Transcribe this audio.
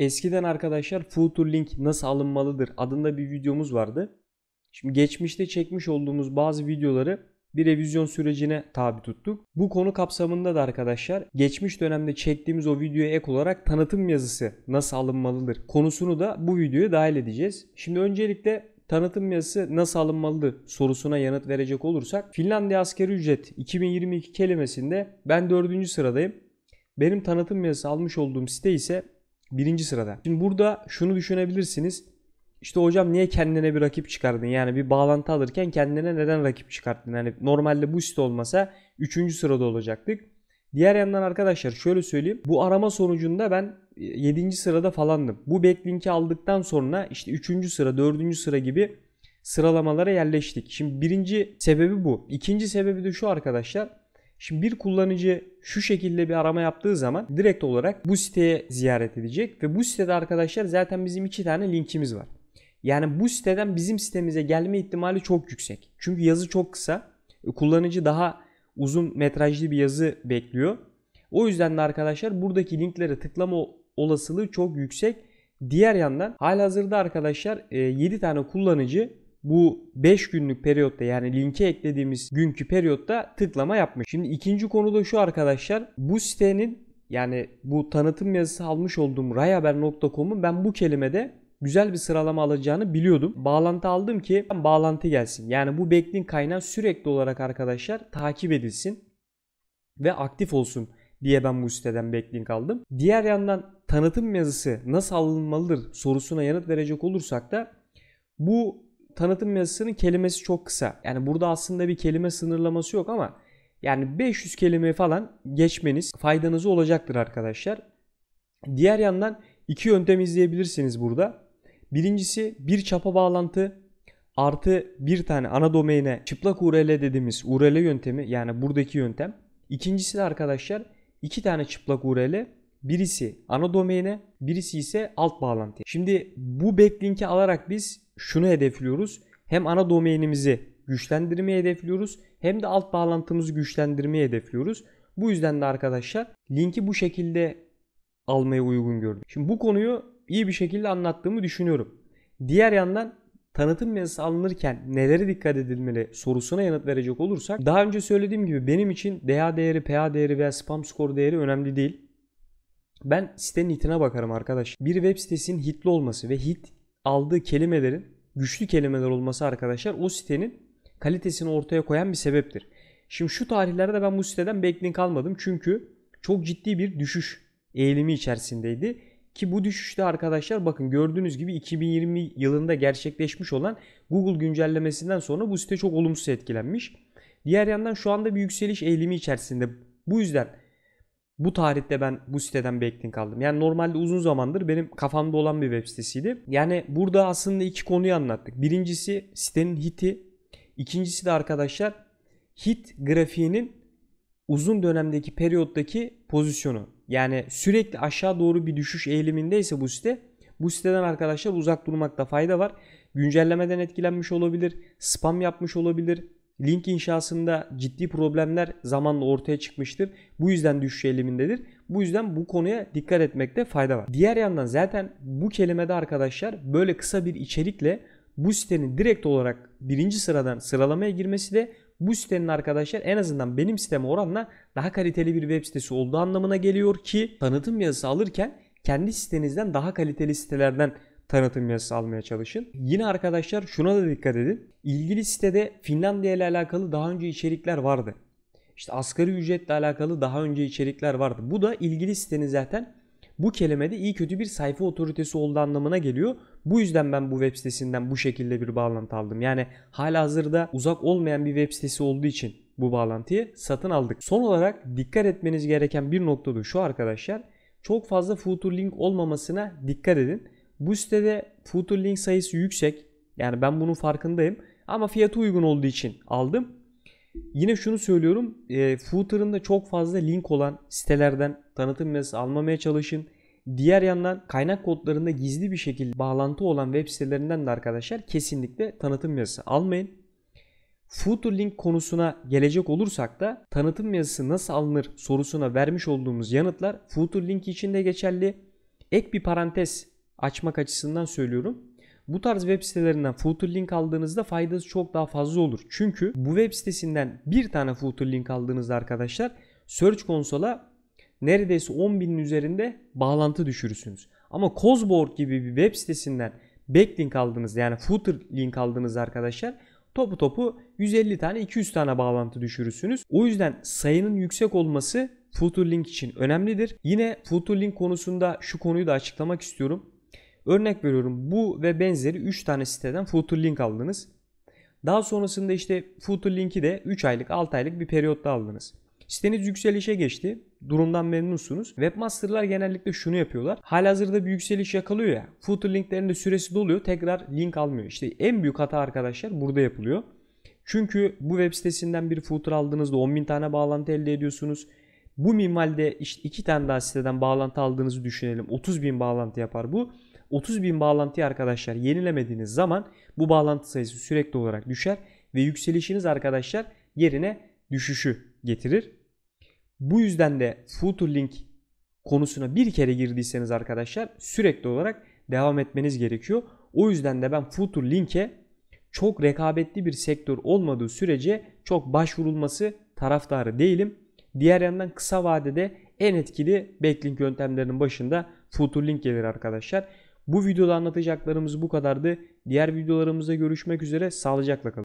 Eskiden arkadaşlar Full Link nasıl alınmalıdır adında bir videomuz vardı. Şimdi geçmişte çekmiş olduğumuz bazı videoları bir revizyon sürecine tabi tuttuk. Bu konu kapsamında da arkadaşlar geçmiş dönemde çektiğimiz o videoya ek olarak tanıtım yazısı nasıl alınmalıdır konusunu da bu videoya dahil edeceğiz. Şimdi öncelikle tanıtım yazısı nasıl alınmalıdır sorusuna yanıt verecek olursak Finlandiya askeri ücret 2022 kelimesinde ben 4. sıradayım. Benim tanıtım yazısı almış olduğum site ise Birinci sırada. Şimdi burada şunu düşünebilirsiniz. İşte hocam niye kendine bir rakip çıkardın? Yani bir bağlantı alırken kendine neden rakip çıkarttın? Yani normalde bu site olmasa 3. sırada olacaktık. Diğer yandan arkadaşlar şöyle söyleyeyim. Bu arama sonucunda ben 7. sırada falandım. Bu backlink'i aldıktan sonra işte 3. sıra, 4. sıra gibi sıralamalara yerleştik. Şimdi birinci sebebi bu. İkinci sebebi de şu arkadaşlar. Şimdi bir kullanıcı şu şekilde bir arama yaptığı zaman direkt olarak bu siteye ziyaret edecek ve bu sitede arkadaşlar zaten bizim iki tane linkimiz var. Yani bu siteden bizim sitemize gelme ihtimali çok yüksek. Çünkü yazı çok kısa. E, kullanıcı daha uzun metrajlı bir yazı bekliyor. O yüzden de arkadaşlar buradaki linklere tıklama olasılığı çok yüksek. Diğer yandan halihazırda arkadaşlar 7 e, tane kullanıcı bu 5 günlük periyotta yani linke eklediğimiz günkü periyotta tıklama yapmış. Şimdi ikinci konu da şu arkadaşlar. Bu sitenin yani bu tanıtım yazısı almış olduğum rayhaber.com'un ben bu kelimede güzel bir sıralama alacağını biliyordum. Bağlantı aldım ki bağlantı gelsin. Yani bu backlink kaynağı sürekli olarak arkadaşlar takip edilsin ve aktif olsun diye ben bu siteden backlink aldım. Diğer yandan tanıtım yazısı nasıl alınmalıdır sorusuna yanıt verecek olursak da bu tanıtım yazısının kelimesi çok kısa. Yani burada aslında bir kelime sınırlaması yok ama yani 500 kelime falan geçmeniz faydanızı olacaktır arkadaşlar. Diğer yandan iki yöntem izleyebilirsiniz burada. Birincisi bir çapa bağlantı artı bir tane ana domaine çıplak URL dediğimiz URL yöntemi yani buradaki yöntem. İkincisi de arkadaşlar iki tane çıplak URL birisi ana domaine birisi ise alt bağlantı. Şimdi bu backlink'i alarak biz şunu hedefliyoruz. Hem ana domainimizi güçlendirmeyi hedefliyoruz hem de alt bağlantımızı güçlendirmeyi hedefliyoruz. Bu yüzden de arkadaşlar linki bu şekilde almaya uygun gördüm. Şimdi bu konuyu iyi bir şekilde anlattığımı düşünüyorum. Diğer yandan tanıtım yazısı alınırken nelere dikkat edilmeli sorusuna yanıt verecek olursak daha önce söylediğim gibi benim için DA değeri, PA değeri veya spam skor değeri önemli değil. Ben sitenin hitine bakarım arkadaş. Bir web sitesinin hitli olması ve hit aldığı kelimelerin güçlü kelimeler olması arkadaşlar o sitenin kalitesini ortaya koyan bir sebeptir. Şimdi şu tarihlerde ben bu siteden backlink almadım çünkü çok ciddi bir düşüş eğilimi içerisindeydi. Ki bu düşüşte arkadaşlar bakın gördüğünüz gibi 2020 yılında gerçekleşmiş olan Google güncellemesinden sonra bu site çok olumsuz etkilenmiş. Diğer yandan şu anda bir yükseliş eğilimi içerisinde. Bu yüzden bu tarihte ben bu siteden backlink kaldım. Yani normalde uzun zamandır benim kafamda olan bir web sitesiydi. Yani burada aslında iki konuyu anlattık. Birincisi sitenin hiti. İkincisi de arkadaşlar hit grafiğinin uzun dönemdeki periyottaki pozisyonu. Yani sürekli aşağı doğru bir düşüş eğilimindeyse bu site bu siteden arkadaşlar uzak durmakta fayda var. Güncellemeden etkilenmiş olabilir, spam yapmış olabilir, link inşasında ciddi problemler zamanla ortaya çıkmıştır. Bu yüzden düşüş elimindedir. Bu yüzden bu konuya dikkat etmekte fayda var. Diğer yandan zaten bu kelimede arkadaşlar böyle kısa bir içerikle bu sitenin direkt olarak birinci sıradan sıralamaya girmesi de bu sitenin arkadaşlar en azından benim siteme oranla daha kaliteli bir web sitesi olduğu anlamına geliyor ki tanıtım yazısı alırken kendi sitenizden daha kaliteli sitelerden tanıtım yazısı almaya çalışın. Yine arkadaşlar şuna da dikkat edin. İlgili sitede Finlandiya ile alakalı daha önce içerikler vardı. İşte asgari ücretle alakalı daha önce içerikler vardı. Bu da ilgili sitenin zaten bu kelimede iyi kötü bir sayfa otoritesi olduğu anlamına geliyor. Bu yüzden ben bu web sitesinden bu şekilde bir bağlantı aldım. Yani hala hazırda uzak olmayan bir web sitesi olduğu için bu bağlantıyı satın aldık. Son olarak dikkat etmeniz gereken bir nokta da şu arkadaşlar. Çok fazla footer link olmamasına dikkat edin. Bu sitede footer link sayısı yüksek. Yani ben bunun farkındayım. Ama fiyatı uygun olduğu için aldım. Yine şunu söylüyorum. E, footer'ında çok fazla link olan sitelerden tanıtım yazısı almamaya çalışın. Diğer yandan kaynak kodlarında gizli bir şekilde bağlantı olan web sitelerinden de arkadaşlar kesinlikle tanıtım yazısı almayın. Footer link konusuna gelecek olursak da tanıtım yazısı nasıl alınır sorusuna vermiş olduğumuz yanıtlar footer link için de geçerli. Ek bir parantez açmak açısından söylüyorum. Bu tarz web sitelerinden footer link aldığınızda faydası çok daha fazla olur. Çünkü bu web sitesinden bir tane footer link aldığınızda arkadaşlar Search Console'a neredeyse 10.000'in üzerinde bağlantı düşürürsünüz. Ama Cosboard gibi bir web sitesinden backlink aldığınız yani footer link aldığınız arkadaşlar topu topu 150 tane 200 tane bağlantı düşürürsünüz. O yüzden sayının yüksek olması footer link için önemlidir. Yine footer link konusunda şu konuyu da açıklamak istiyorum. Örnek veriyorum bu ve benzeri 3 tane siteden footer link aldınız. Daha sonrasında işte footer linki de 3 aylık 6 aylık bir periyotta aldınız. Siteniz yükselişe geçti. Durumdan memnunsunuz. Webmaster'lar genellikle şunu yapıyorlar. Halihazırda bir yükseliş yakalıyor ya. Footer linklerinde süresi doluyor. Tekrar link almıyor. İşte en büyük hata arkadaşlar burada yapılıyor. Çünkü bu web sitesinden bir footer aldığınızda 10.000 tane bağlantı elde ediyorsunuz. Bu minvalde işte iki tane daha siteden bağlantı aldığınızı düşünelim. 30.000 bağlantı yapar bu. 30 bin bağlantıyı arkadaşlar yenilemediğiniz zaman bu bağlantı sayısı sürekli olarak düşer ve yükselişiniz arkadaşlar yerine düşüşü getirir. Bu yüzden de Future Link konusuna bir kere girdiyseniz arkadaşlar sürekli olarak devam etmeniz gerekiyor. O yüzden de ben Future Link'e çok rekabetli bir sektör olmadığı sürece çok başvurulması taraftarı değilim. Diğer yandan kısa vadede en etkili backlink yöntemlerinin başında Future Link gelir arkadaşlar. Bu videoda anlatacaklarımız bu kadardı. Diğer videolarımızda görüşmek üzere. Sağlıcakla kalın.